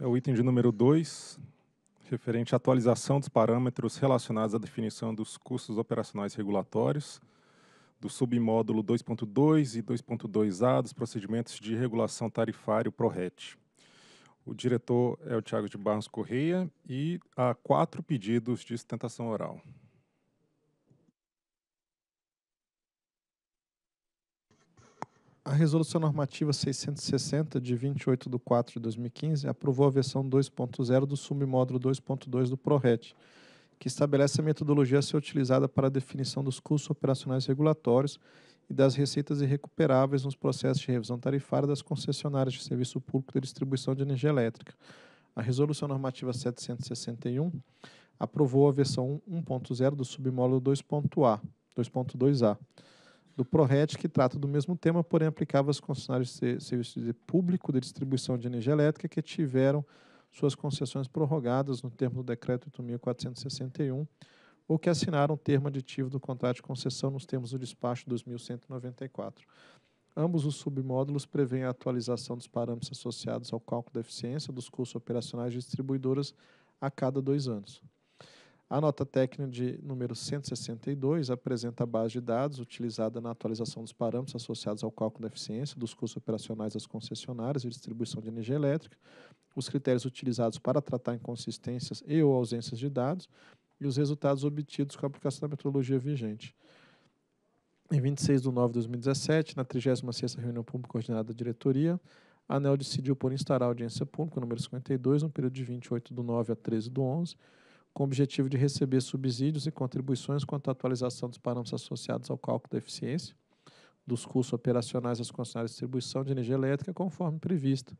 é o item de número 2, referente à atualização dos parâmetros relacionados à definição dos custos operacionais regulatórios, do submódulo 2.2 e 2.2a dos procedimentos de regulação tarifário PRORET. O diretor é o Tiago de Barros Correia e há quatro pedidos de sustentação oral. a Resolução Normativa 660, de 28 de 4 de 2015, aprovou a versão 2.0 do submódulo 2.2 do PRORET, que estabelece a metodologia a ser utilizada para a definição dos custos operacionais regulatórios e das receitas irrecuperáveis nos processos de revisão tarifária das concessionárias de serviço público de distribuição de energia elétrica. A Resolução Normativa 761 aprovou a versão 1.0 do submódulo 2.2A do PRORET, que trata do mesmo tema, porém aplicava aos concessionários de serviço de público de distribuição de energia elétrica que tiveram suas concessões prorrogadas no termo do Decreto 8.461 ou que assinaram o termo aditivo do contrato de concessão nos termos do despacho 2194. Ambos os submódulos prevêem a atualização dos parâmetros associados ao cálculo da eficiência dos custos operacionais de distribuidoras a cada dois anos. A nota técnica de número 162 apresenta a base de dados utilizada na atualização dos parâmetros associados ao cálculo da eficiência dos custos operacionais das concessionárias e distribuição de energia elétrica, os critérios utilizados para tratar inconsistências e ou ausências de dados e os resultados obtidos com a aplicação da metodologia vigente. Em 26 de nove de 2017, na 36ª reunião pública coordenada da diretoria, a ANEL decidiu por instaurar a audiência pública número 52, no período de 28 de nove a 13 de 11, com o objetivo de receber subsídios e contribuições quanto à atualização dos parâmetros associados ao cálculo da eficiência dos custos operacionais das concessionárias de distribuição de energia elétrica, conforme previsto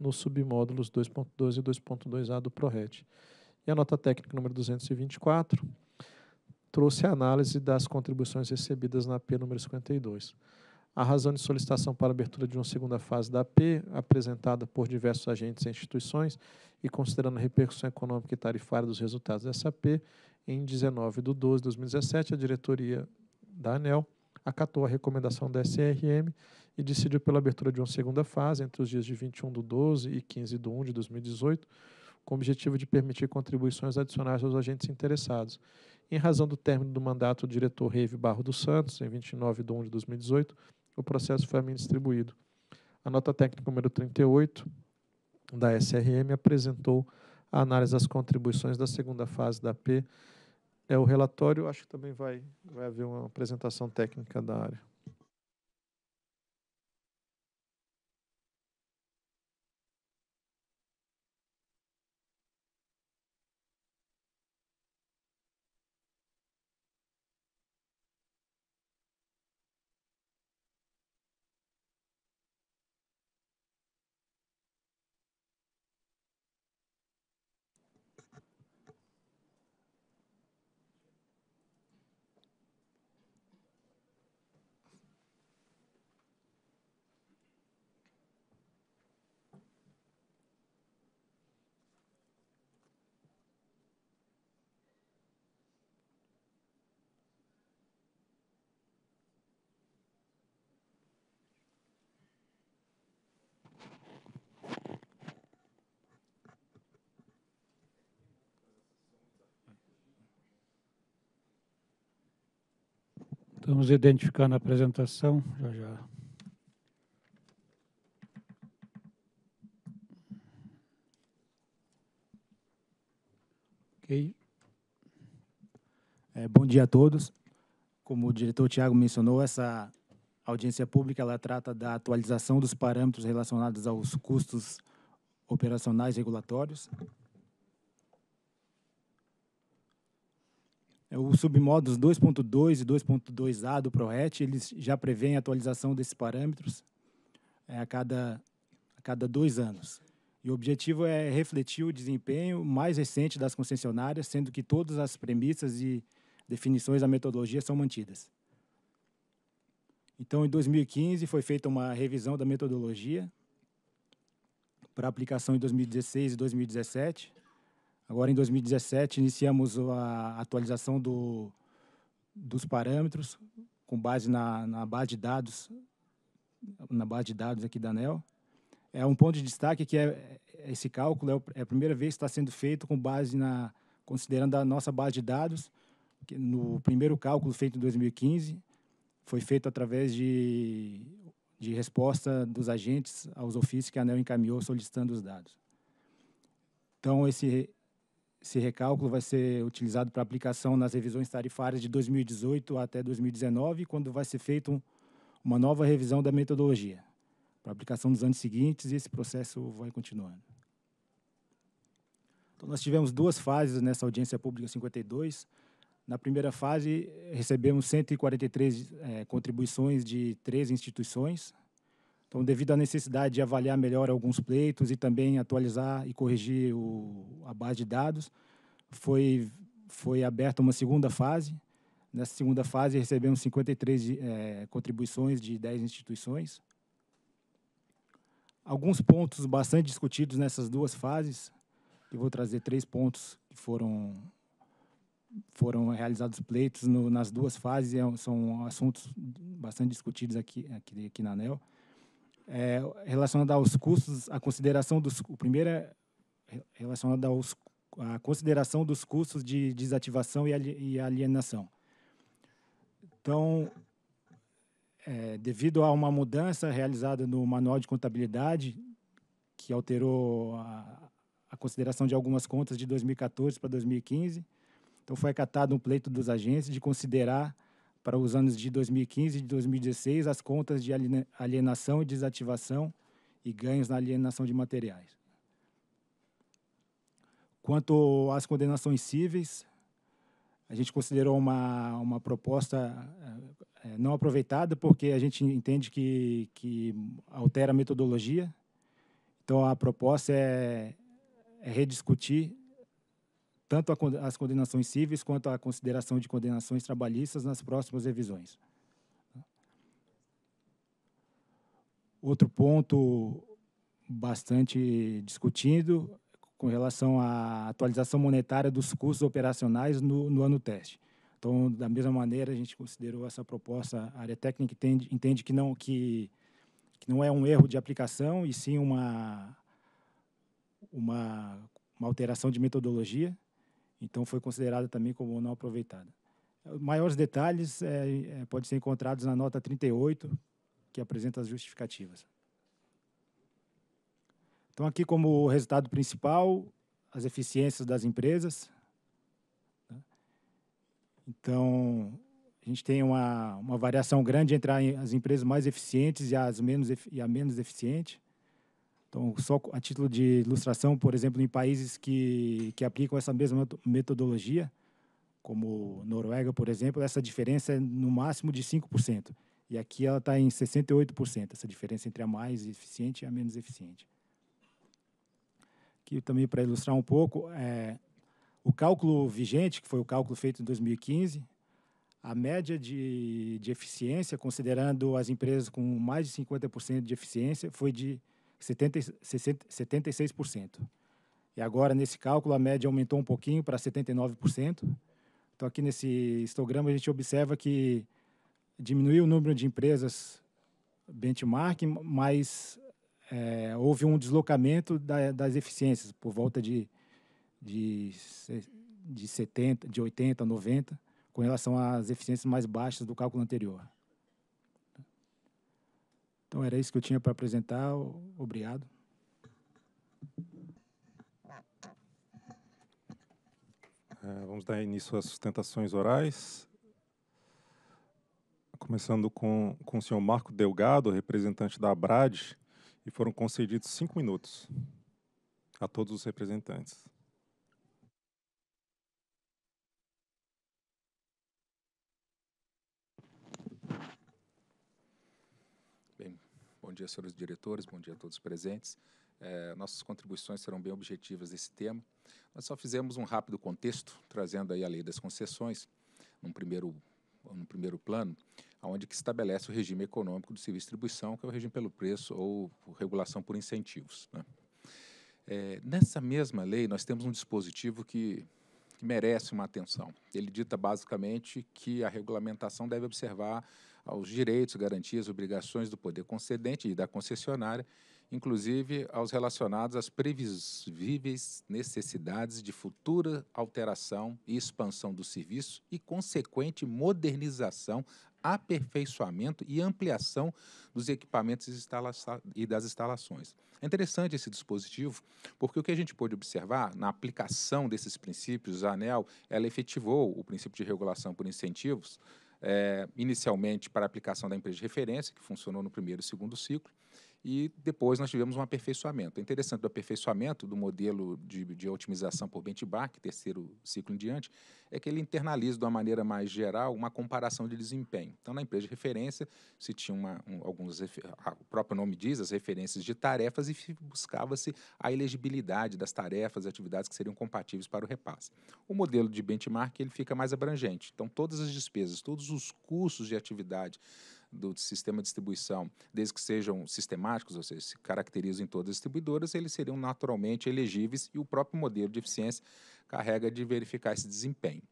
nos submódulos 2.2 e 2.2A do PRORET. E a nota técnica número 224 trouxe a análise das contribuições recebidas na P número 52. A razão de solicitação para abertura de uma segunda fase da AP, apresentada por diversos agentes e instituições, e considerando a repercussão econômica e tarifária dos resultados dessa AP, em 19 de 12 de 2017, a diretoria da ANEL acatou a recomendação da SRM e decidiu pela abertura de uma segunda fase entre os dias de 21 de 12 e 15 de 1 de 2018, com o objetivo de permitir contribuições adicionais aos agentes interessados. Em razão do término do mandato do diretor Reive Barro dos Santos, em 29 de 1 de 2018, o processo foi a mim distribuído. A nota técnica número 38 da SRM apresentou a análise das contribuições da segunda fase da P. É o relatório, acho que também vai, vai haver uma apresentação técnica da área. Estamos identificando a apresentação, já já. Ok. É, bom dia a todos. Como o diretor Tiago mencionou, essa audiência pública ela trata da atualização dos parâmetros relacionados aos custos operacionais regulatórios Os submodos 2.2 e 2.2a do ProRet, eles já prevêem a atualização desses parâmetros é, a, cada, a cada dois anos. E o objetivo é refletir o desempenho mais recente das concessionárias, sendo que todas as premissas e definições da metodologia são mantidas. Então, em 2015, foi feita uma revisão da metodologia para aplicação em 2016 e 2017. Agora, em 2017, iniciamos a atualização do, dos parâmetros com base na, na base de dados, na base de dados aqui da ANEL. É um ponto de destaque que é, é esse cálculo é, é a primeira vez que está sendo feito com base na, considerando a nossa base de dados, que no primeiro cálculo feito em 2015, foi feito através de, de resposta dos agentes aos ofícios que a ANEL encaminhou solicitando os dados. Então, esse, esse recálculo vai ser utilizado para aplicação nas revisões tarifárias de 2018 até 2019, quando vai ser feita um, uma nova revisão da metodologia, para aplicação nos anos seguintes, e esse processo vai continuando. Então, nós tivemos duas fases nessa audiência pública 52. Na primeira fase, recebemos 143 é, eh, contribuições de três instituições, então, devido à necessidade de avaliar melhor alguns pleitos e também atualizar e corrigir o, a base de dados, foi, foi aberta uma segunda fase. Nessa segunda fase, recebemos 53 é, eh, contribuições de 10 instituições. Alguns pontos bastante discutidos nessas duas fases. Eu vou trazer três pontos que foram foram realizados pleitos no, nas duas fases, é são assuntos bastante discutidos aqui, aqui, aqui na ANEL é, relacionada aos custos, a consideração dos. O primeiro é relacionada aos, a consideração dos custos de desativação e alienação. Então, é, devido a uma mudança realizada no Manual de Contabilidade, que alterou a, a consideração de algumas contas de 2014 para 2015, então foi acatado um pleito dos agentes de considerar para os anos de 2015 e de 2016 as contas de alienação e desativação e ganhos na alienação de materiais. Quanto às condenações cíveis, a gente considerou uma, uma proposta eh, eh, não aproveitada, porque a gente entende que, que altera a metodologia. Então, a proposta é, é rediscutir tanto as condenações cíveis quanto a consideração de condenações trabalhistas nas próximas revisões. Outro ponto bastante discutido com relação à atualização monetária dos custos operacionais no, no ano teste. Então, da mesma maneira, a gente considerou essa proposta, a área técnica entende, entende que, não, que, que não é um erro de aplicação, e sim uma, uma, uma alteração de metodologia. Então foi considerada também como não aproveitada. Maiores detalhes é, é, podem ser encontrados na nota 38, que apresenta as justificativas. Então, aqui como resultado principal, as eficiências das empresas. Né? Então, a gente tem uma, uma variação grande entre as empresas mais eficientes e as menos, e a menos eficiente. Então, só a título de ilustração, por exemplo, em países que, que aplicam essa mesma metodologia, como Noruega, por exemplo, essa diferença é no máximo de 5%. E aqui ela está em 68%, essa diferença entre a mais eficiente e a menos eficiente. Aqui também para ilustrar um pouco, é, o cálculo vigente, que foi o cálculo feito em 2015, a média de, de eficiência, considerando as empresas com mais de 50% de eficiência, foi de 70, 60, 76%. E agora, nesse cálculo, a média aumentou um pouquinho para 79%. Então, aqui nesse histograma, a gente observa que diminuiu o número de empresas benchmark, mas é, houve um deslocamento da, das eficiências, por volta de, de, de 70, de 80, 90, com relação às eficiências mais baixas do cálculo anterior. Então era isso que eu tinha para apresentar. Obrigado. É, vamos dar início às sustentações orais. Começando com, com o senhor Marco Delgado, representante da ABRAD, e foram concedidos cinco minutos a todos os representantes. dia, senhores diretores, bom dia a todos presentes. É, nossas contribuições serão bem objetivas nesse tema. Nós só fizemos um rápido contexto, trazendo aí a lei das concessões, num primeiro, num primeiro plano, onde que estabelece o regime econômico do serviço de distribuição, que é o regime pelo preço ou regulação por incentivos. Né? É, nessa mesma lei, nós temos um dispositivo que, que merece uma atenção. Ele dita basicamente que a regulamentação deve observar aos direitos, garantias, obrigações do poder concedente e da concessionária, inclusive aos relacionados às previsíveis necessidades de futura alteração e expansão do serviço e consequente modernização, aperfeiçoamento e ampliação dos equipamentos e das instalações. É interessante esse dispositivo, porque o que a gente pôde observar na aplicação desses princípios, a ANEL, ela efetivou o princípio de regulação por incentivos é, inicialmente para aplicação da empresa de referência, que funcionou no primeiro e segundo ciclo, e depois nós tivemos um aperfeiçoamento. É interessante o aperfeiçoamento do modelo de, de otimização por benchmark, terceiro ciclo em diante, é que ele internaliza de uma maneira mais geral uma comparação de desempenho. Então, na empresa de referência, se tinha uma, um, alguns, o próprio nome diz, as referências de tarefas e buscava-se a elegibilidade das tarefas e atividades que seriam compatíveis para o repasse. O modelo de benchmark ele fica mais abrangente. Então, todas as despesas, todos os custos de atividade do sistema de distribuição, desde que sejam sistemáticos, ou seja, se caracterizam em todas as distribuidoras, eles seriam naturalmente elegíveis e o próprio modelo de eficiência carrega de verificar esse desempenho.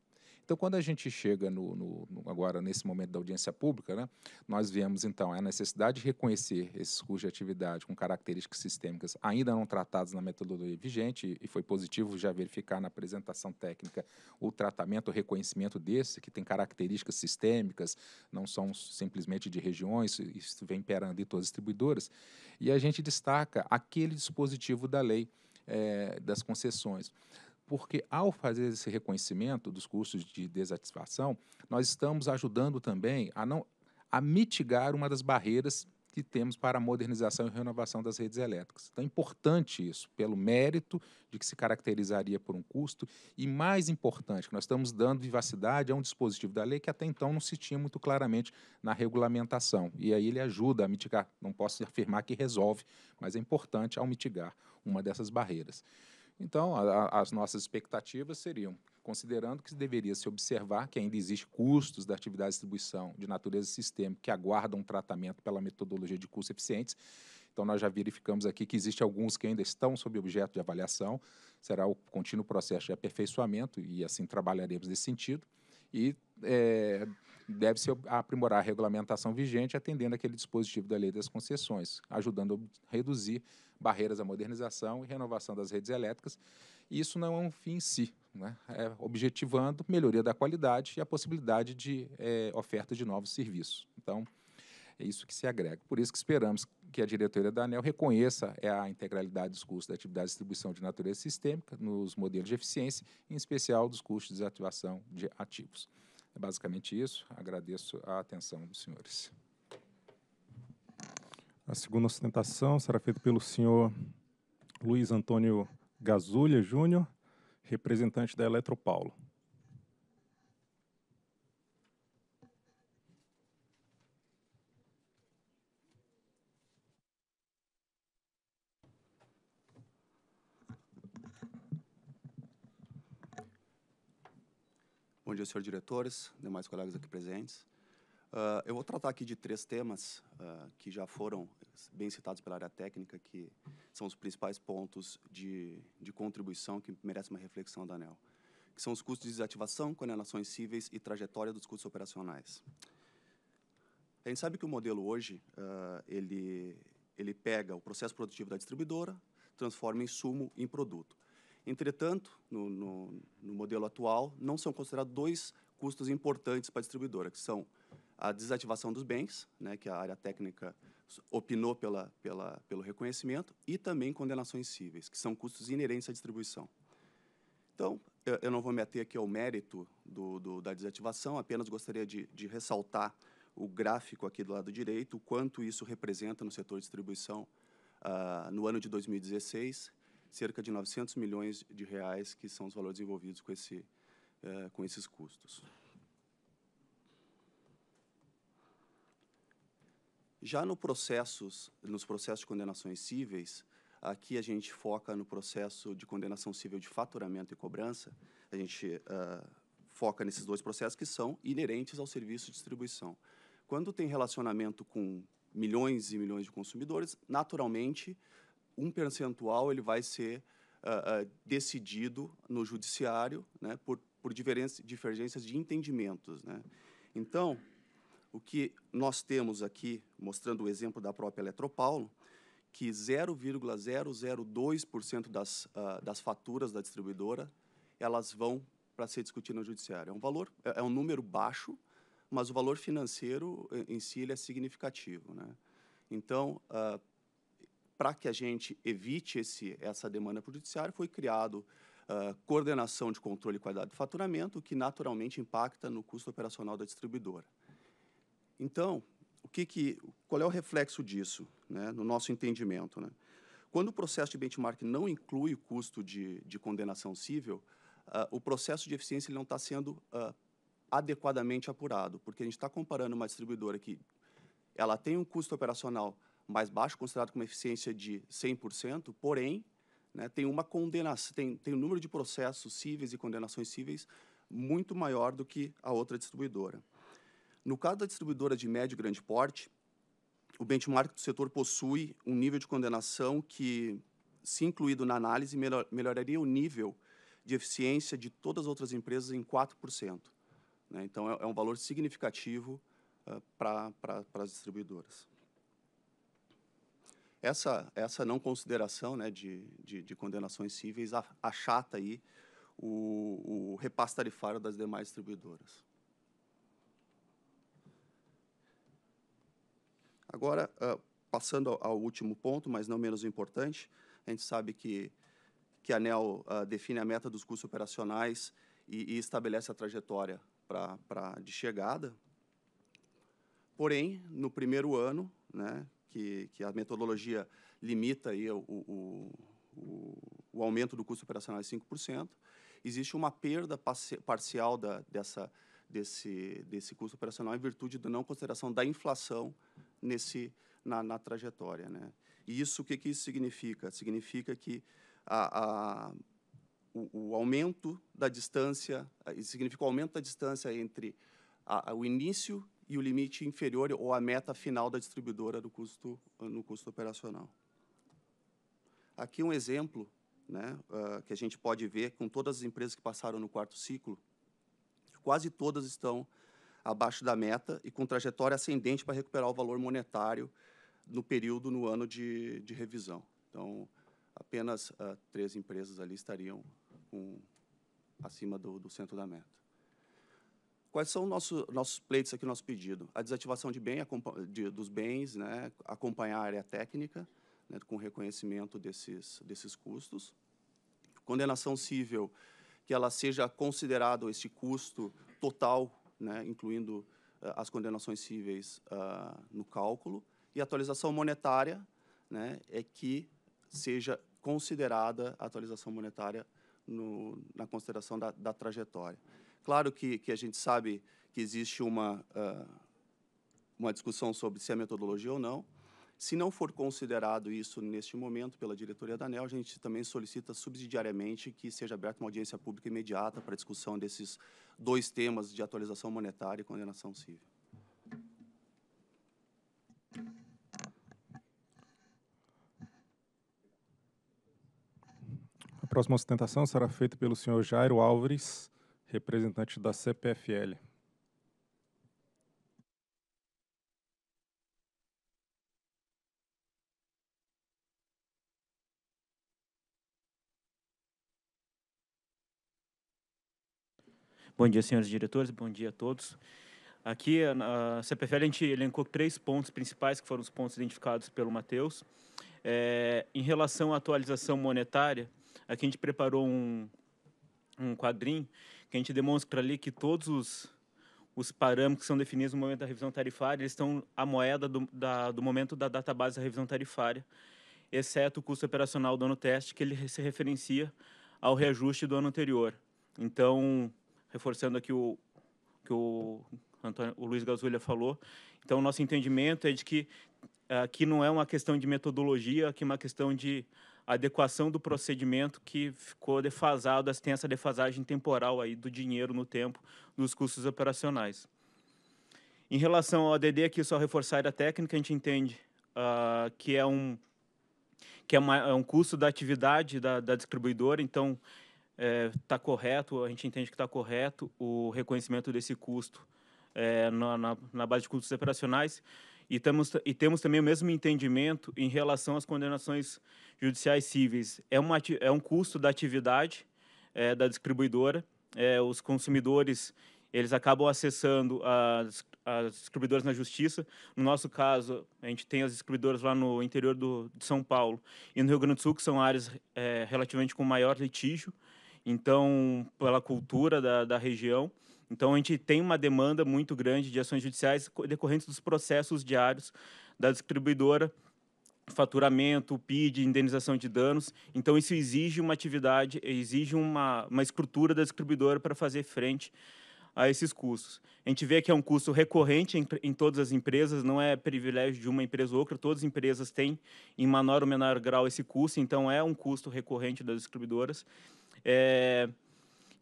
Então, quando a gente chega no, no, no, agora nesse momento da audiência pública, né, nós vemos então a necessidade de reconhecer esses cursos de atividade com características sistêmicas ainda não tratados na metodologia vigente, e foi positivo já verificar na apresentação técnica o tratamento, o reconhecimento desse, que tem características sistêmicas, não são simplesmente de regiões, isso vem imperando em todas as distribuidoras. E a gente destaca aquele dispositivo da lei é, das concessões porque ao fazer esse reconhecimento dos custos de desatisfação, nós estamos ajudando também a não a mitigar uma das barreiras que temos para a modernização e renovação das redes elétricas. Então é importante isso, pelo mérito de que se caracterizaria por um custo, e mais importante, que nós estamos dando vivacidade a um dispositivo da lei que até então não se tinha muito claramente na regulamentação. E aí ele ajuda a mitigar, não posso afirmar que resolve, mas é importante ao mitigar uma dessas barreiras. Então, a, a, as nossas expectativas seriam, considerando que deveria se observar que ainda existem custos da atividade de distribuição de natureza sistêmica que aguardam um tratamento pela metodologia de custos eficientes. Então, nós já verificamos aqui que existem alguns que ainda estão sob objeto de avaliação. Será o contínuo processo de aperfeiçoamento e assim trabalharemos nesse sentido. E é, deve-se aprimorar a regulamentação vigente atendendo aquele dispositivo da lei das concessões, ajudando a reduzir barreiras à modernização e renovação das redes elétricas. E isso não é um fim em si, né? é objetivando melhoria da qualidade e a possibilidade de é, oferta de novos serviços. Então, é isso que se agrega. Por isso que esperamos que a diretoria da ANEL reconheça é, a integralidade dos custos da atividade de distribuição de natureza sistêmica nos modelos de eficiência, em especial dos custos de desativação de ativos. É basicamente isso. Agradeço a atenção dos senhores. A segunda ostentação será feita pelo senhor Luiz Antônio Gazulha Júnior, representante da Eletropaulo. dia, senhor diretores, demais colegas aqui presentes. Uh, eu vou tratar aqui de três temas uh, que já foram bem citados pela área técnica, que são os principais pontos de, de contribuição que merece uma reflexão da ANEL, que são os custos de desativação, condenações cíveis e trajetória dos custos operacionais. A gente sabe que o modelo hoje, uh, ele, ele pega o processo produtivo da distribuidora, transforma em sumo em produto. Entretanto, no, no, no modelo atual, não são considerados dois custos importantes para a distribuidora, que são a desativação dos bens, né, que a área técnica opinou pela, pela, pelo reconhecimento, e também condenações cíveis, que são custos inerentes à distribuição. Então, eu, eu não vou me ater aqui ao mérito do, do, da desativação, apenas gostaria de, de, ressaltar o gráfico aqui do lado direito, o quanto isso representa no setor de distribuição uh, no ano de 2016, cerca de 900 milhões de reais, que são os valores envolvidos com, esse, eh, com esses custos. Já no processos, nos processos de condenações cíveis, aqui a gente foca no processo de condenação civil de faturamento e cobrança, a gente uh, foca nesses dois processos que são inerentes ao serviço de distribuição. Quando tem relacionamento com milhões e milhões de consumidores, naturalmente um percentual ele vai ser uh, uh, decidido no judiciário né, por, por divergências de entendimentos. Né? Então, o que nós temos aqui, mostrando o exemplo da própria Eletropaulo, que 0,002% das, uh, das faturas da distribuidora elas vão para ser discutidas no judiciário. É um valor, é, é, um número baixo, mas o valor financeiro em si ele é significativo, né? Então, uh, para que a gente evite esse, essa demanda para o judiciário, foi criado uh, coordenação de controle e qualidade do faturamento, que naturalmente impacta no custo operacional da distribuidora. Então, o que que, qual é o reflexo disso, né, no nosso entendimento? Né? Quando o processo de benchmark não inclui o custo de, de condenação civil, uh, ah, o processo de eficiência ele não está sendo uh, adequadamente apurado, porque a gente está comparando uma distribuidora que ela tem um custo operacional mais baixo, considerado com uma eficiência de 100%, porém, né, tem uma condenação, tem, tem um número de processos cíveis e condenações cíveis muito maior do que a outra distribuidora. No caso da distribuidora de médio e grande porte, o benchmark do setor possui um nível de condenação que, se incluído na análise, melhor, melhoraria o nível de eficiência de todas as outras empresas em 4%. Né? Então, é, é, um valor significativo uh, ah, para as distribuidoras. Essa, essa não consideração né, de, de, de condenações cíveis achata aí o, o repasse tarifário das demais distribuidoras. Agora, uh, passando ao último ponto, mas não menos importante, a gente sabe que, que a ANEL uh, define a meta dos custos operacionais e, e estabelece a trajetória para de chegada. Porém, no primeiro ano, né, que, que a metodologia limita aí o, o, o, o aumento do custo operacional em 5%, existe uma perda parcial da, dessa, desse, desse custo operacional em virtude da não consideração da inflação nesse, na, na trajetória. Né? E isso, o que, que isso significa? Significa que a, a o, o, aumento da distância, significa o aumento da distância entre a, a, o início e o limite inferior ou a meta final da distribuidora do custo, ah, no custo operacional. Aqui um exemplo né, uh, que a gente pode ver com todas as empresas que passaram no quarto ciclo, quase todas estão abaixo da meta e com trajetória ascendente para recuperar o valor monetário no período, no ano de, de revisão. Então, apenas uh, três empresas ali estariam com, acima do, do centro da meta. Quais são nossos nossos pleitos aqui, nosso pedido? A desativação de bem, de, dos bens, né, acompanhar a área técnica, né, com reconhecimento desses, desses custos. Condenação civil, que ela seja considerado este custo total, né, incluindo uh, as condenações cíveis uh, no cálculo. E atualização monetária, né, é que seja considerada a atualização monetária no, na consideração da, da trajetória. Claro que, que a gente sabe que existe uma, uh, uma discussão sobre se é metodologia ou não. Se não for considerado isso neste momento pela diretoria da ANEL, a gente também solicita subsidiariamente que seja aberta uma audiência pública imediata para discussão desses dois temas de atualização monetária e condenação civil. A próxima sustentação será feita pelo senhor Jairo Álvares, representante da CPFL. Bom dia, senhores diretores, bom dia a todos. Aqui, a CPFL, a gente elencou três pontos principais, que foram os pontos identificados pelo Matheus. É, em relação à atualização monetária, aqui a gente preparou um, um quadrinho que a gente demonstra ali que todos os, os parâmetros que são definidos no momento da revisão tarifária, eles estão a moeda do, da, do momento da database da revisão tarifária, exceto o custo operacional do ano teste, que ele se referencia ao reajuste do ano anterior. Então, reforçando aqui o que o, Antônio, o Luiz Gazulha falou, então o nosso entendimento é de que aqui ah, não é uma questão de metodologia, aqui é uma questão de adequação do procedimento que ficou defasado, assim, tem essa defasagem temporal aí do dinheiro no tempo dos custos operacionais. Em relação ao ADD, aqui só reforçar a área técnica, a gente entende uh, que é um que é, uma, é, um custo da atividade da, da distribuidora, então está é, tá correto, a gente entende que está correto o reconhecimento desse custo é, na, na, na base de custos operacionais e, tamos, e temos também o mesmo entendimento em relação às condenações judiciais cíveis. É, uma, é um custo da atividade é, da distribuidora, é, os consumidores eles acabam acessando as, as distribuidoras na justiça. No nosso caso, a gente tem as distribuidoras lá no interior do, de São Paulo e no Rio Grande do Sul, que são áreas é, relativamente com maior litígio, então, pela cultura da, da região. Então, a gente tem uma demanda muito grande de ações judiciais decorrentes dos processos diários da distribuidora, faturamento, PID, indenização de danos. Então, isso exige uma atividade, exige uma, uma estrutura da distribuidora para fazer frente a esses custos. A gente vê que é um custo recorrente em, em, todas as empresas, não é privilégio de uma empresa ou outra, todas as empresas têm, em menor ou menor grau, esse custo, então é um custo recorrente das distribuidoras. É,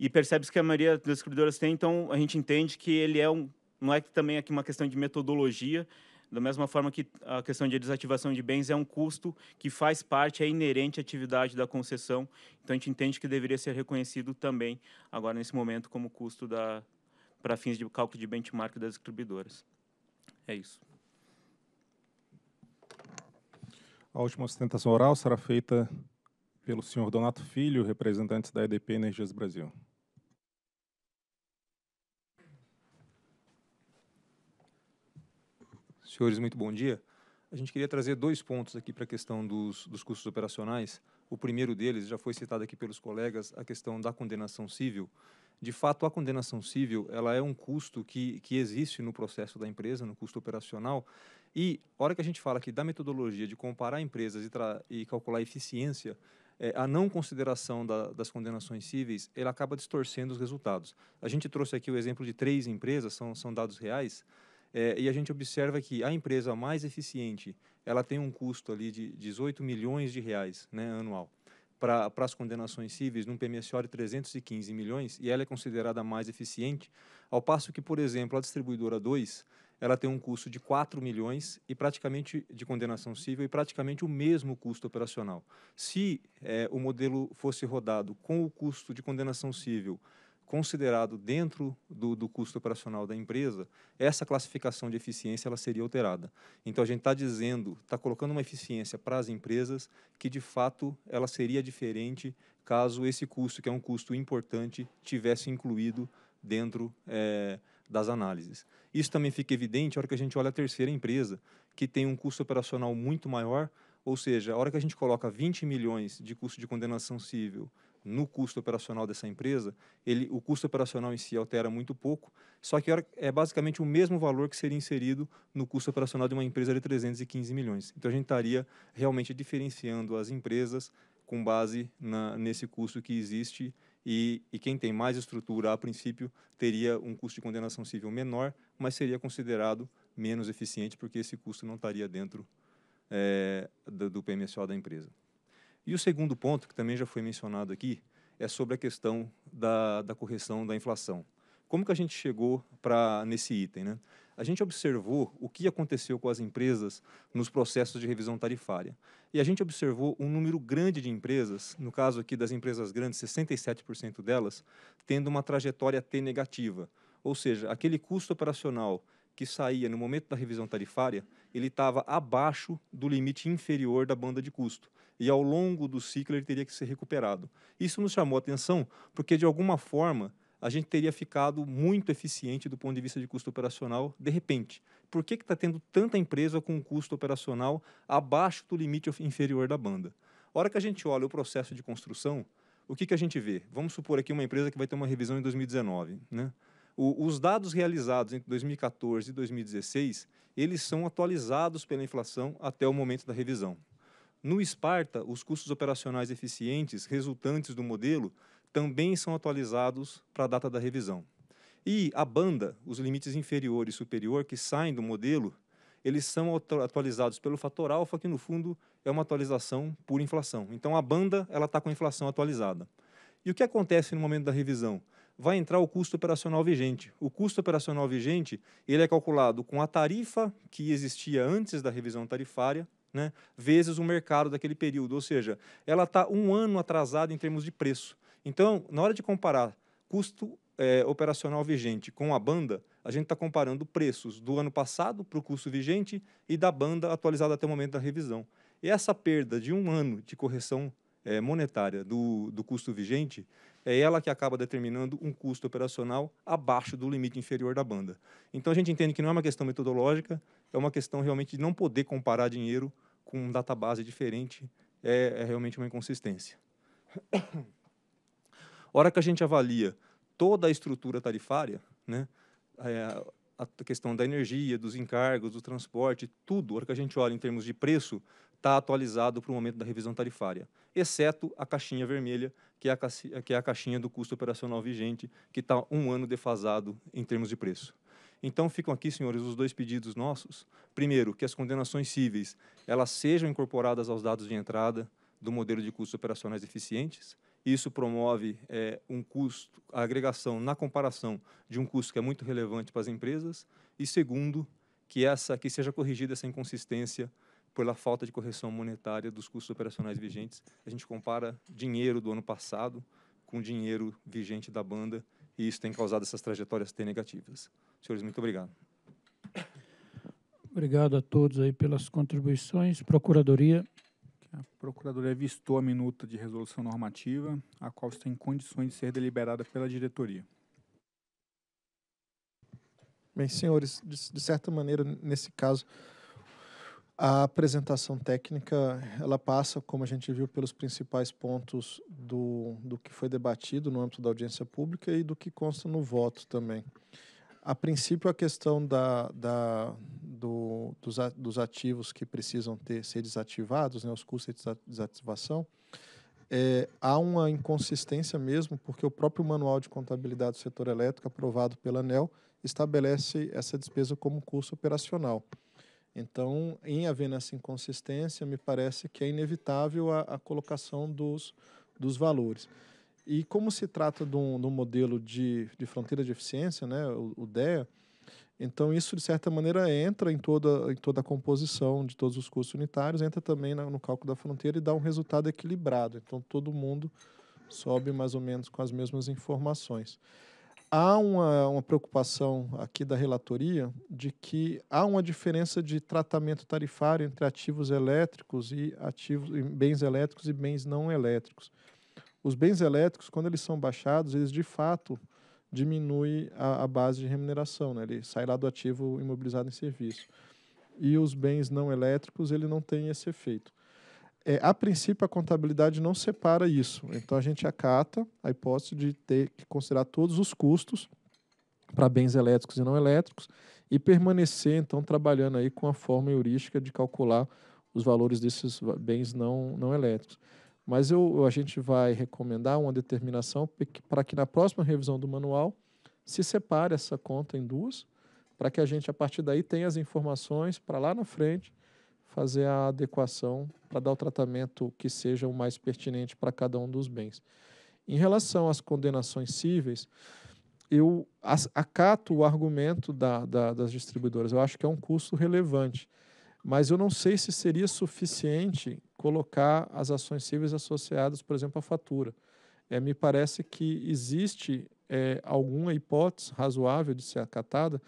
e percebe-se que a maioria das distribuidoras tem, então a gente entende que ele é um. Não é que também aqui uma questão de metodologia, da mesma forma que a questão de desativação de bens é um custo que faz parte, é inerente à atividade da concessão. Então a gente entende que deveria ser reconhecido também, agora nesse momento, como custo da, para fins de cálculo de benchmark das distribuidoras. É isso. A última sustentação oral será feita pelo senhor Donato Filho, representante da EDP Energias Brasil. Senhores, muito bom dia. A gente queria trazer dois pontos aqui para a questão dos, dos custos operacionais. O primeiro deles já foi citado aqui pelos colegas, a questão da condenação civil. De fato, a condenação civil ela é um custo que, que existe no processo da empresa, no custo operacional. E, hora que a gente fala aqui da metodologia de comparar empresas e, e calcular eficiência, é, a não consideração da, das condenações cíveis, ela acaba distorcendo os resultados. A gente trouxe aqui o exemplo de três empresas, são, são dados reais, é, e a gente observa que a empresa mais eficiente, ela tem um custo ali de 18 milhões de reais né, anual para as condenações cíveis, num PMSO de 315 milhões, e ela é considerada mais eficiente, ao passo que, por exemplo, a distribuidora 2, ela tem um custo de 4 milhões e praticamente de condenação civil e praticamente o mesmo custo operacional. Se é, o modelo fosse rodado com o custo de condenação civil considerado dentro do, do, custo operacional da empresa, essa classificação de eficiência ela seria alterada. Então, a gente está dizendo, está colocando uma eficiência para as empresas que, de fato, ela seria diferente caso esse custo, que é um custo importante, tivesse incluído dentro é, das análises. Isso também fica evidente na hora que a gente olha a terceira empresa, que tem um custo operacional muito maior, ou seja, a hora que a gente coloca 20 milhões de custo de condenação civil no custo operacional dessa empresa, ele, o custo operacional em si altera muito pouco, só que é basicamente o mesmo valor que seria inserido no custo operacional de uma empresa de 315 milhões. Então a gente estaria realmente diferenciando as empresas com base na, nesse custo que existe e, e, quem tem mais estrutura, a princípio, teria um custo de condenação civil menor, mas seria considerado menos eficiente porque esse custo não estaria dentro é, do, do PMSO da empresa. E o segundo ponto, que também já foi mencionado aqui, é sobre a questão da, da correção da inflação. Como que a gente chegou para nesse item? Né? A gente observou o que aconteceu com as empresas nos processos de revisão tarifária. E a gente observou um número grande de empresas, no caso aqui das empresas grandes, 67% delas, tendo uma trajetória T negativa. Ou seja, aquele custo operacional que saía no momento da revisão tarifária, ele estava abaixo do limite inferior da banda de custo. E ao longo do ciclo ele teria que ser recuperado. Isso nos chamou a atenção porque, de alguma forma, a gente teria ficado muito eficiente do ponto de vista de custo operacional de repente. Por que está tendo tanta empresa com um custo operacional abaixo do limite inferior da banda? A hora que a gente olha o processo de construção, o que, que a gente vê? Vamos supor aqui uma empresa que vai ter uma revisão em 2019. Né? O, os dados realizados entre 2014 e 2016, eles são atualizados pela inflação até o momento da revisão. No Esparta, os custos operacionais eficientes resultantes do modelo também são atualizados para a data da revisão. E a banda, os limites inferior e superior que saem do modelo, eles são atualizados pelo fator alfa, que no fundo é uma atualização por inflação. Então a banda ela está com a inflação atualizada. E o que acontece no momento da revisão? vai entrar o custo operacional vigente. O custo operacional vigente ele é calculado com a tarifa que existia antes da revisão tarifária, né, vezes o mercado daquele período, ou seja, ela está um ano atrasada em termos de preço. Então, na hora de comparar custo é, operacional vigente com a banda, a gente está comparando preços do ano passado para o custo vigente e da banda atualizada até o momento da revisão. E essa perda de um ano de correção é, monetária do, do custo vigente, é ela que acaba determinando um custo operacional abaixo do limite inferior da banda. Então a gente entende que não é uma questão metodológica, é uma questão realmente de não poder comparar dinheiro com um database diferente, é, é realmente uma inconsistência. hora que a gente avalia toda a estrutura tarifária, né, é, a questão da energia, dos encargos, do transporte, tudo, o hora que a gente olha em termos de preço, está atualizado para o momento da revisão tarifária, exceto a caixinha vermelha, que é a, que é a caixinha do custo operacional vigente, que está um ano defasado em termos de preço. Então, ficam aqui, senhores, os dois pedidos nossos. Primeiro, que as condenações cíveis elas sejam incorporadas aos dados de entrada do modelo de custos operacionais eficientes. Isso promove é, um custo, a agregação na comparação de um custo que é muito relevante para as empresas e segundo que essa que seja corrigida essa inconsistência pela falta de correção monetária dos custos operacionais vigentes. A gente compara dinheiro do ano passado com dinheiro vigente da banda e isso tem causado essas trajetórias ter negativas. Senhores, muito obrigado. Obrigado a todos aí pelas contribuições. Procuradoria. A é, Procuradoria é vistou a minuta de resolução normativa, a qual está em condições de ser deliberada pela diretoria. Bem, senhores, de, de certa maneira, nesse caso, a apresentação técnica, ela passa, como a gente viu, pelos principais pontos do, do que foi debatido no âmbito da audiência pública e do que consta no voto também. A princípio, a questão da, da, dos, a, dos ativos que precisam ter, ser desativados, né, os custos de desativação, é, há uma inconsistência mesmo, porque o próprio Manual de Contabilidade do Setor Elétrico, aprovado pela ANEL, estabelece essa despesa como custo operacional. Então, em havendo essa inconsistência, me parece que é inevitável a, a colocação dos, dos valores. E como se trata de um, de um modelo de, de fronteira de eficiência, né, o, o DEA, então, isso, de certa maneira, entra em toda, em toda a composição de todos os custos unitários, entra também no cálculo da fronteira e dá um resultado equilibrado. Então, todo mundo sobe mais ou menos com as mesmas informações. Há uma, uma preocupação aqui da relatoria de que há uma diferença de tratamento tarifário entre ativos elétricos e ativos, bens elétricos e bens não elétricos. Os bens elétricos, quando eles são baixados, eles de fato diminui a, a base de remuneração, né? ele sai lá do ativo imobilizado em serviço. E os bens não elétricos, ele não tem esse efeito. É, a princípio, a contabilidade não separa isso. Então, a gente acata a hipótese de ter que considerar todos os custos para bens elétricos e não elétricos e permanecer, então, trabalhando aí com a forma heurística de calcular os valores desses bens não, não elétricos. Mas eu, a gente vai recomendar uma determinação para que na próxima revisão do manual se separe essa conta em duas, para que a gente, a partir daí, tenha as informações para lá na frente fazer a adequação para dar o tratamento que seja o mais pertinente para cada um dos bens. Em relação às condenações cíveis, eu acato o argumento da, da, das distribuidoras. Eu acho que é um custo relevante, mas eu não sei se seria suficiente colocar as ações cíveis associadas, por exemplo, à fatura. É, me parece que existe é, alguma hipótese razoável de ser acatada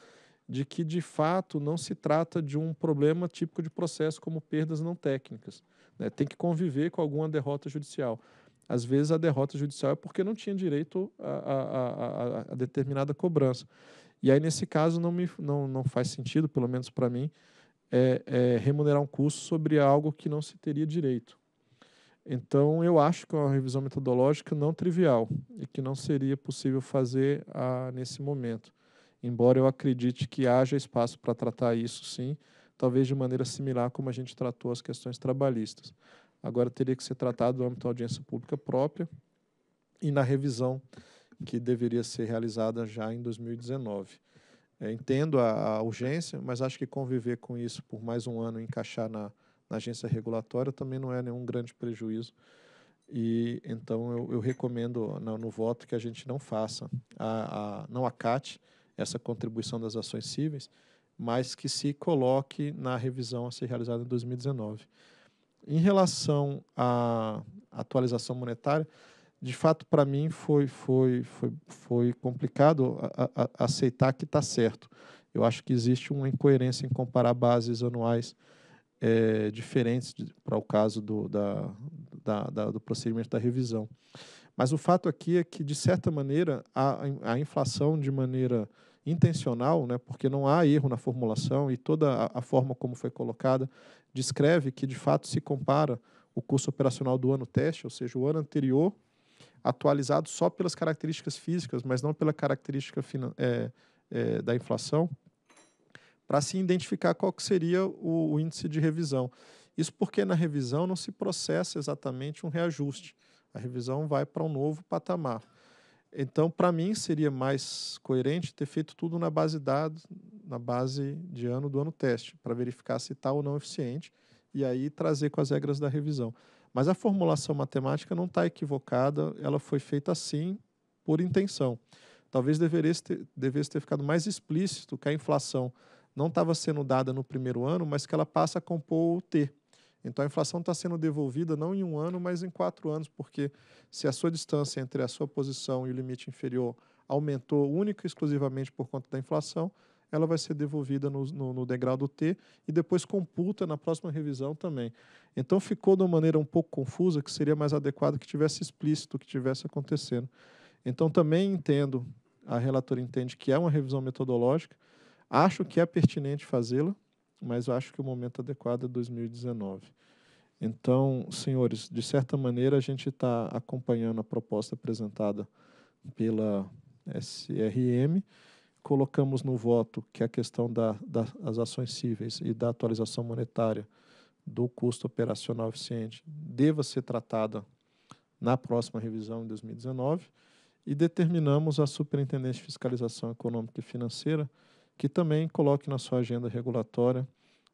de que, de fato, não se trata de um problema típico de processo como perdas não técnicas. Né? Tem que conviver com alguma derrota judicial. Às vezes, a derrota judicial é porque não tinha direito a, a, a, a determinada cobrança. E aí, nesse caso, não, me, não, não faz sentido, pelo menos para mim, é, é, remunerar um curso sobre algo que não se teria direito. Então, eu acho que é uma revisão metodológica não trivial e que não seria possível fazer ah, nesse momento. Embora eu acredite que haja espaço para tratar isso, sim, talvez de maneira similar como a gente tratou as questões trabalhistas. Agora, teria que ser tratado no âmbito da audiência pública própria e na revisão que deveria ser realizada já em 2019. É, entendo a, a, urgência, mas acho que conviver com isso por mais um ano e encaixar na, na, agência regulatória também não é nenhum grande prejuízo. E então eu, eu recomendo no, no, voto que a gente não faça, a, a, não acate essa contribuição das ações cíveis, mas que se coloque na revisão a ser realizada em 2019. Em relação à atualização monetária, de fato, para mim foi, foi, foi, foi complicado aceitar que está certo. Eu acho que existe uma incoerência em comparar bases anuais é, diferentes para o caso do, da, da, da, do procedimento da revisão. Mas o fato aqui é que, de certa maneira, a, a inflação, de maneira intencional, né, porque não há erro na formulação e toda a, a forma como foi colocada, descreve que, de fato, se compara o custo operacional do ano teste, ou seja, o ano anterior atualizado só pelas características físicas, mas não pela característica é, é, da inflação, para se identificar qual que seria o, o, índice de revisão. Isso porque na revisão não se processa exatamente um reajuste. A revisão vai para um novo patamar. Então, para mim, seria mais coerente ter feito tudo na base de dados, na base de ano do ano teste, para verificar se está ou não eficiente, e aí trazer com as regras da revisão. Mas a formulação matemática não está equivocada, ela foi feita assim por intenção. Talvez devesse ter, ter ficado mais explícito que a inflação não estava sendo dada no primeiro ano, mas que ela passa a compor o T. Então a inflação está sendo devolvida não em um ano, mas em quatro anos, porque se a sua distância entre a sua posição e o limite inferior aumentou única e exclusivamente por conta da inflação, ela vai ser devolvida no, no, no T e depois computa na próxima revisão também. Então ficou de uma maneira um pouco confusa, que seria mais adequado que tivesse explícito o que tivesse acontecendo. Então também entendo, a relatora entende que é uma revisão metodológica, acho que é pertinente fazê-la, mas acho que o momento adequado é 2019. Então, senhores, de certa maneira a gente está acompanhando a proposta apresentada pela SRM colocamos no voto que é a questão da, das ações cíveis e da atualização monetária do custo operacional eficiente deva ser tratada na próxima revisão em 2019 e determinamos a Superintendência de Fiscalização Econômica e Financeira que também coloque na sua agenda regulatória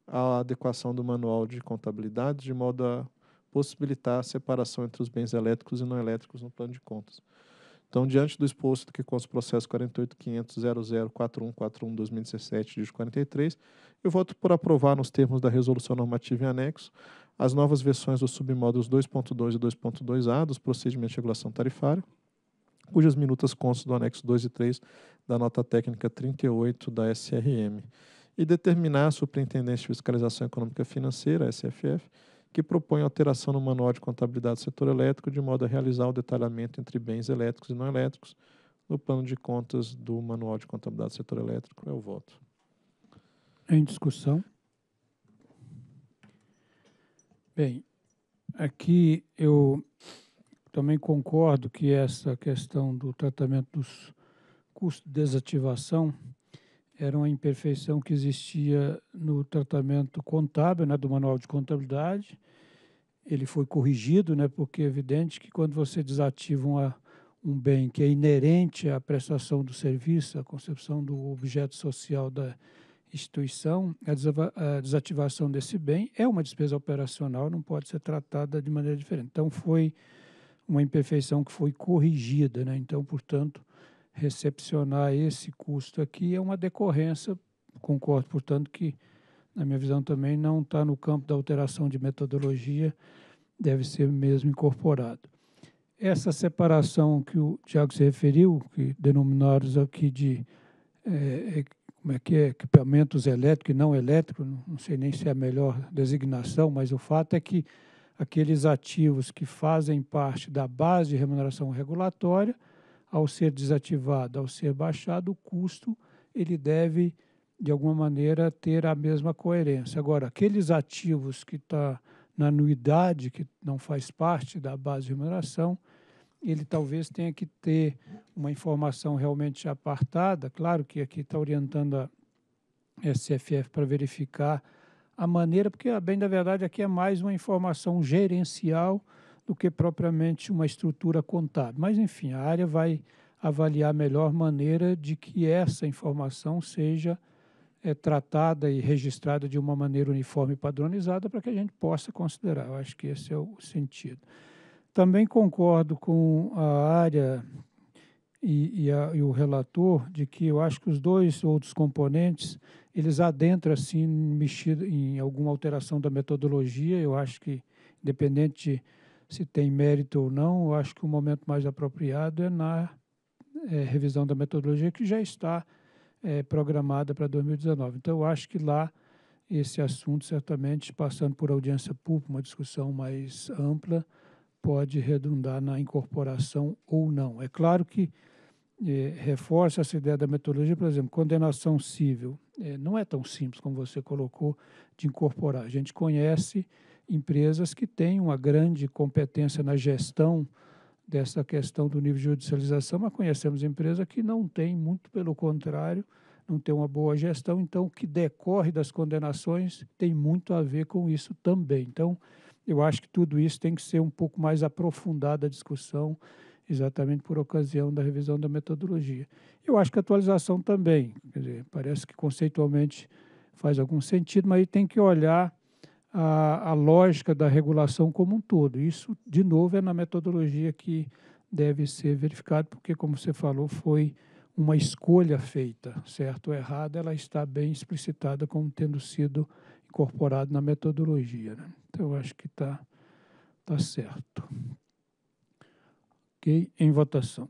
a adequação do manual de contabilidade de modo a possibilitar a separação entre os bens elétricos e não elétricos no plano de contas. Então, diante do exposto do que consta o processo 48.500.004141-2017, dígito 43, eu voto por aprovar, nos termos da resolução normativa em anexo, as novas versões dos submódulos 2.2 e 2.2a dos procedimentos de regulação tarifária, cujas minutas constam do anexo 2 e 3 da nota técnica 38 da SRM, e determinar a Superintendência de Fiscalização Econômica Financeira, SFF, que propõe alteração no manual de contabilidade do setor elétrico, de modo a realizar o detalhamento entre bens elétricos e não elétricos no plano de contas do manual de contabilidade do setor elétrico. É o voto. Em discussão. Bem, aqui eu também concordo que essa questão do tratamento dos custos de desativação era uma imperfeição que existia no tratamento contábil, né, do manual de contabilidade. Ele foi corrigido, né, porque é evidente que quando você desativa uma, um bem que é inerente à prestação do serviço, à concepção do objeto social da instituição, a desativação desse bem é uma despesa operacional, não pode ser tratada de maneira diferente. Então, foi uma imperfeição que foi corrigida. Né? Então, portanto, recepcionar esse custo aqui é uma decorrência, concordo, portanto, que, na minha visão também, não está no campo da alteração de metodologia, deve ser mesmo incorporado. Essa separação que o Tiago se referiu, que denominados aqui de é, é, como é que é, equipamentos elétricos e não elétricos, não sei nem se é a melhor designação, mas o fato é que aqueles ativos que fazem parte da base de remuneração regulatória ao ser desativado, ao ser baixado, o custo ele deve, de alguma maneira, ter a mesma coerência. Agora, aqueles ativos que estão tá na anuidade, que não faz parte da base de remuneração, ele talvez tenha que ter uma informação realmente apartada. Claro que aqui está orientando a SFF para verificar a maneira, porque, bem da verdade, aqui é mais uma informação gerencial do que propriamente uma estrutura contábil. Mas, enfim, a área vai avaliar a melhor maneira de que essa informação seja é, tratada e registrada de uma maneira uniforme e padronizada para que a gente possa considerar. Eu acho que esse é o sentido. Também concordo com a área e, e, a, e, o relator de que eu acho que os dois outros componentes eles adentram assim mexido em alguma alteração da metodologia eu acho que independente se tem mérito ou não, eu acho que o momento mais apropriado é na é, revisão da metodologia que já está é, programada para 2019. Então, eu acho que lá esse assunto, certamente, passando por audiência pública, uma discussão mais ampla, pode redundar na incorporação ou não. É claro que é, reforça essa ideia da metodologia, por exemplo, condenação civil. É, não é tão simples como você colocou de incorporar. A gente conhece empresas que têm uma grande competência na gestão dessa questão do nível de judicialização, mas conhecemos empresas que não têm, muito pelo contrário, não têm uma boa gestão, então o que decorre das condenações tem muito a ver com isso também. Então, eu acho que tudo isso tem que ser um pouco mais aprofundada a discussão, exatamente por ocasião da revisão da metodologia. Eu acho que a atualização também, quer dizer, parece que conceitualmente faz algum sentido, mas aí tem que olhar a, a lógica da regulação como um todo. Isso, de novo, é na metodologia que deve ser verificado, porque, como você falou, foi uma escolha feita, certo ou errado, ela está bem explicitada como tendo sido incorporada na metodologia. Né? Então, eu acho que está tá certo. Ok, em votação.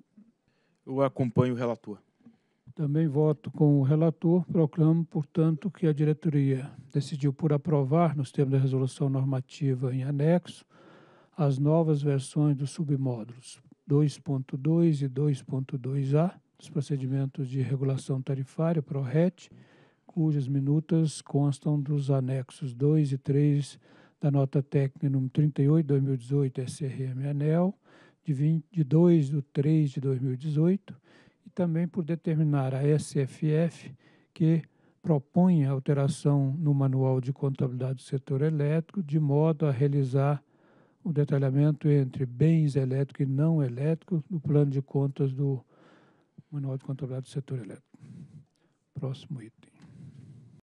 Eu acompanho o relator. Também voto com o relator. Proclamo, portanto, que a diretoria decidiu por aprovar, nos termos da resolução normativa em anexo, as novas versões dos submódulos 2.2 e 2.2A dos procedimentos de regulação tarifária, PRORET, cujas minutas constam dos anexos 2 e 3 da nota técnica número 38 2018 SRM ANEL, de, de 2 de 3 de 2018 também por determinar a SFF que propõe alteração no Manual de Contabilidade do Setor Elétrico, de modo a realizar o detalhamento entre bens elétricos e não elétricos no plano de contas do Manual de Contabilidade do Setor Elétrico. Próximo item.